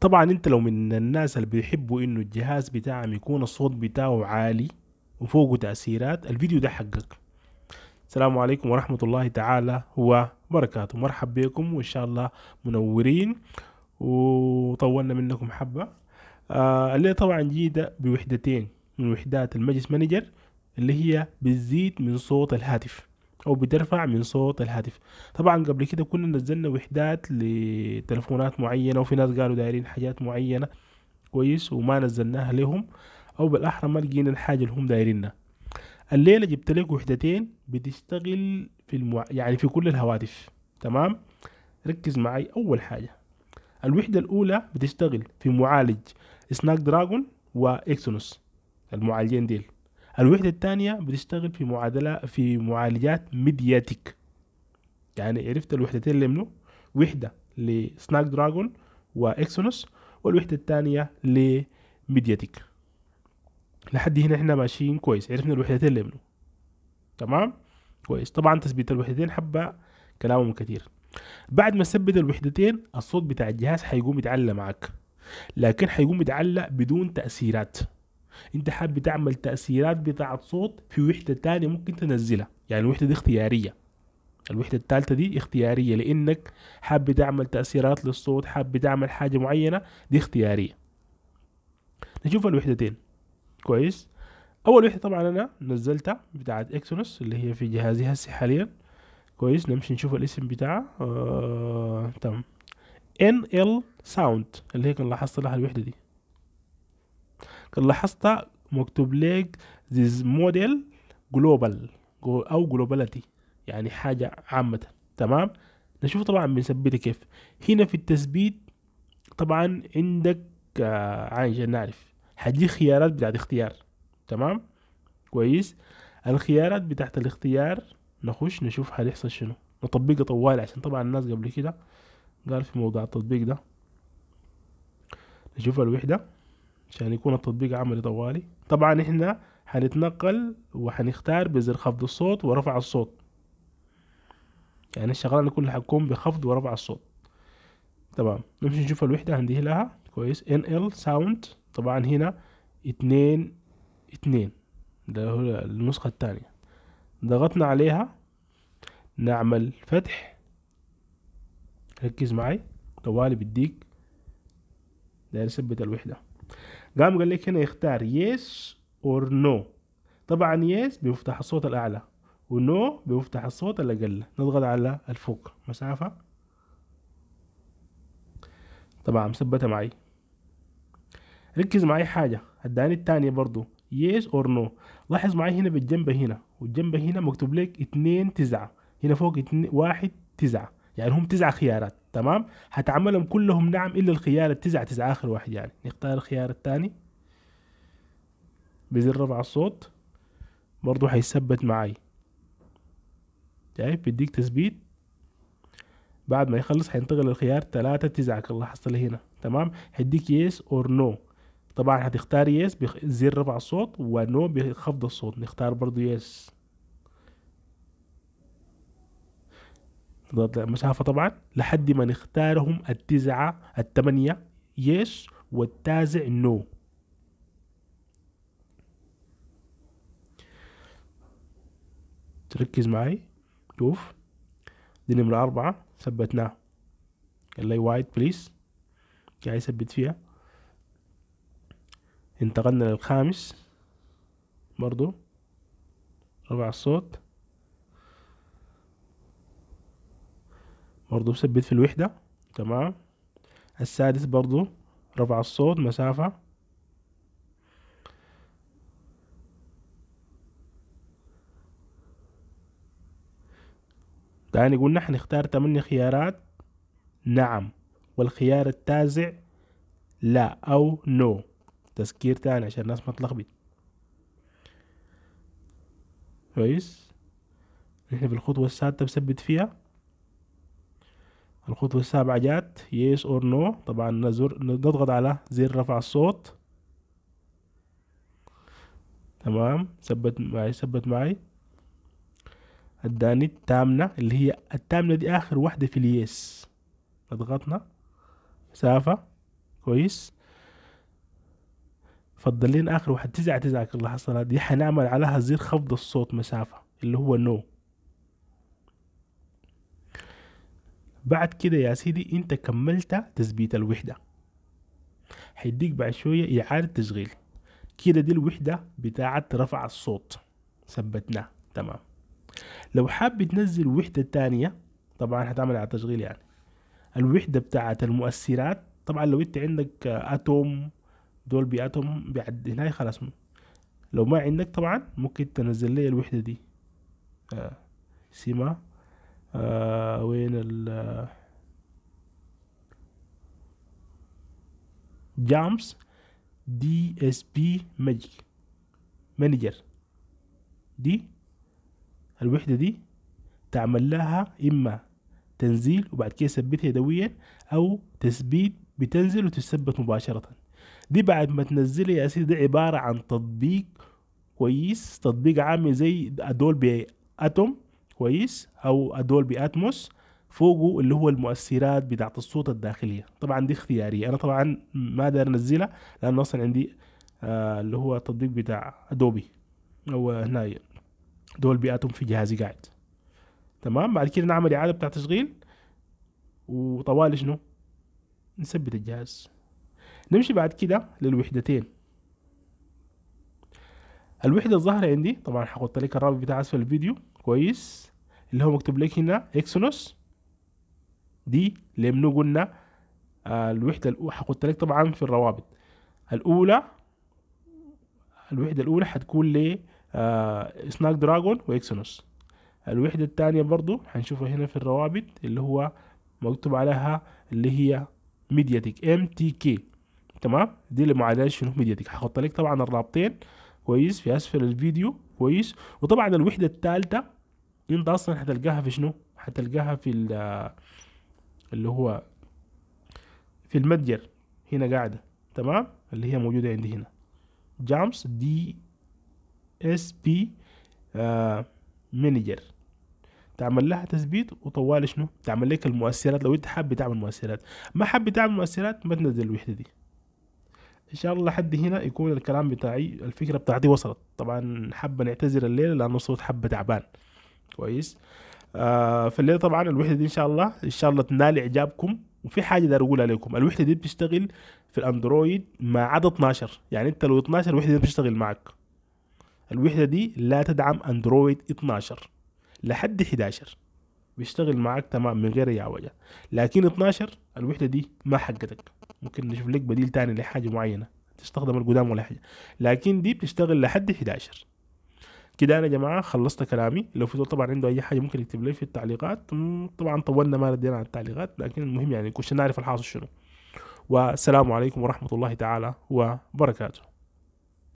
طبعا انت لو من الناس اللي بيحبوا انه الجهاز بتاعهم يكون الصوت بتاعه عالي وفوقه تأثيرات الفيديو ده حقك السلام عليكم ورحمة الله تعالى وبركاته مرحب بكم وإن شاء الله منورين وطولنا منكم حبة آه اللي طبعا جيدة بوحدتين من وحدات المجلس مانجر اللي هي بتزيد من صوت الهاتف او بترفع من صوت الهاتف طبعا قبل كده كنا نزلنا وحدات لتلفونات معينه وفي ناس قالوا دايرين حاجات معينه كويس وما نزلناها لهم او بالاحرى ما لقينا الحاجه اللي هم دايرينها الليله جبت لك وحدتين بتشتغل في المع... يعني في كل الهواتف تمام ركز معي اول حاجه الوحده الاولى بتشتغل في معالج سناك دراجون واكسونوس المعالجين ديل الوحده الثانيه بتشتغل في معادله في معالجات ميدياتيك يعني عرفت الوحدتين اللي منه وحده لسناك دراجون واكسونوس والوحده الثانيه لميدياتيك لحد هنا احنا ماشيين كويس عرفنا الوحدتين اللي منه تمام كويس طبعا تثبيت الوحدتين حبه كلامهم كتير بعد ما تثبت الوحدتين الصوت بتاع الجهاز حيقوم يتعلى معك لكن حيقوم يتعلق بدون تأثيرات انت حابب تعمل تاثيرات بتاعه صوت في وحده تانية ممكن تنزلها يعني الوحده دي اختياريه الوحدة الثالثة دي اختيارية لأنك حاب تعمل تأثيرات للصوت حاب تعمل حاجة معينة دي اختيارية نشوف الوحدتين كويس أول وحدة طبعا أنا نزلتها بتاعة إكسونوس اللي هي في جهازي هسي حاليا كويس نمشي نشوف الاسم بتاعها آه... تمام NL Sound اللي هيك كان لاحظت لها الوحدة دي لاحظتها مكتوب لك this model global او globality يعني حاجة عامة تمام نشوف طبعا بنثبتها كيف هنا في التثبيت طبعا عندك آه، عشان نعرف هدي خيارات بتاعت اختيار تمام كويس الخيارات بتاعت الاختيار نخش نشوف هيحصل شنو نطبقها طوال عشان طبعا الناس قبل كده قال في موضوع التطبيق ده نشوف الوحدة عشان يكون التطبيق عملي طوالي طبعا احنا هنتنقل وهنختار بزر خفض الصوت ورفع الصوت يعني الشغلانة كلها هتكون بخفض ورفع الصوت تمام نمشي نشوف الوحدة هنديه لها كويس NL sound طبعا هنا اتنين اتنين ده هو النسخة التانية ضغطنا عليها نعمل فتح ركز معي طوالي بديك ده يثبت الوحدة قام قال لك هنا يختار يس اور نو طبعا يس بمفتاح الصوت الاعلى ونو بمفتاح الصوت الاقل نضغط على الفوق مسافه طبعا مثبته معي ركز معي حاجه اداني الثانيه برضو يس اور نو لاحظ معي هنا بالجنب هنا والجنب هنا مكتوب لك اتنين تسعة هنا فوق اتنين واحد تسعة يعني هم تسعة خيارات تمام هتعملهم كلهم نعم الا الخيار التسعة تسعة اخر واحد يعني نختار الخيار الثاني بزر رفع الصوت برضو هيثبت معاي شايف بيديك تثبيت بعد ما يخلص هينتقل للخيار تلاتة تسعة كالله حصل هنا تمام هيديك يس اور نو طبعا هتختار يس بزر رفع الصوت ونو بخفض الصوت نختار برضو يس المسافه طبعا لحد ما نختارهم التسعه الثمانيه يس والتاسع نو تركز معي شوف دي نمرة أربعة ثبتناه قال لي وايد بليز قاعد يثبت فيها انتقلنا للخامس برضو رفع الصوت برضو ثبت في الوحدة تمام السادس برضو رفع الصوت مسافة تاني قلنا حنختار تمن خيارات نعم والخيار التاسع لا أو نو تذكير تاني عشان الناس ما تلخبط كويس نحن في الخطوة السادسة بثبت فيها الخطوة السابعة جات yes اور no طبعا نضغط على زر رفع الصوت تمام ثبت معي ثبت معي اداني التامنة اللي هي التامنة دي اخر واحدة في اليس اضغطنا مسافة كويس فضلين اخر واحد تسعة تسعة كل حصلها دي حنعمل عليها زر خفض الصوت مسافة اللي هو نو no. بعد كده يا سيدي انت كملت تثبيت الوحده حيديك بعد شويه اعاده تشغيل كده دي الوحده بتاعه رفع الصوت ثبتناه تمام لو حاب تنزل وحده تانية طبعا هتعمل على تشغيل يعني الوحده بتاعه المؤثرات طبعا لو انت عندك اتوم دول بياتوم بعد هنا خلاص لو ما عندك طبعا ممكن تنزل لي الوحده دي آه. سيما آه، وين ال جامس دي اس بي ماجيك مانجر دي الوحدة دي تعمل لها إما تنزيل وبعد كده تثبتها يدويا أو تثبيت بتنزل وتثبت مباشرة دي بعد ما تنزلها يا سيدي دي عبارة عن تطبيق كويس تطبيق عامل زي ادول بي اتوم كويس او ادولبي اتموس فوقه اللي هو المؤثرات بتاعت الصوت الداخليه طبعا دي اختياريه انا طبعا ما داير انزلها لانه اصلا عندي آه اللي هو التطبيق بتاع ادوبي او هنا دول اتم في جهازي قاعد تمام بعد كده نعمل اعاده بتاع تشغيل وطوال شنو نثبت الجهاز نمشي بعد كده للوحدتين الوحدة الظاهرة عندي طبعا ححط لك الرابط بتاع اسفل الفيديو كويس اللي هو مكتوب لك هنا اكسونوس دي منو قلنا آه، الوحده الاولى حقلت لك طبعا في الروابط الاولى الوحده الاولى هتكون ل سناك دراجون واكسونوس الوحده الثانيه برضو حنشوفها هنا في الروابط اللي هو مكتوب عليها اللي هي ميدياتيك ام تي كي تمام دي لمعادله شنو ميدياتيك هحط لك طبعا الرابطين كويس في اسفل الفيديو كويس وطبعا الوحده الثالثه انت اصلا هتلقاها في شنو هتلقاها في اللي هو في المتجر هنا قاعدة تمام اللي هي موجودة عندي هنا جامس دي اس بي آه مانجر تعمل لها تثبيت وطوال شنو تعمل لك المؤثرات لو انت حابب تعمل مؤثرات ما حابب تعمل مؤثرات ما تنزل الوحده دي ان شاء الله لحد هنا يكون الكلام بتاعي الفكره بتاعتي وصلت طبعا حابه نعتذر الليله لانه الصوت حبه تعبان كويس آه فاللي طبعا الوحده دي ان شاء الله ان شاء الله تنال اعجابكم وفي حاجه داير اقولها لكم الوحده دي بتشتغل في الاندرويد ما عدا 12 يعني انت لو 12 الوحده دي بتشتغل معك الوحده دي لا تدعم اندرويد 12 لحد 11 بيشتغل معاك تمام من غير اي عوجه لكن 12 الوحده دي ما حقتك ممكن نشوف لك بديل تاني لحاجه معينه تستخدم القدام ولا حاجه لكن دي بتشتغل لحد 11 كده انا يا جماعه خلصت كلامي لو في طبعا عنده اي حاجه ممكن يكتب لي في التعليقات طبعا طولنا ما ردينا على التعليقات لكن المهم يعني كنت نعرف الحاصل شنو والسلام عليكم ورحمه الله تعالى وبركاته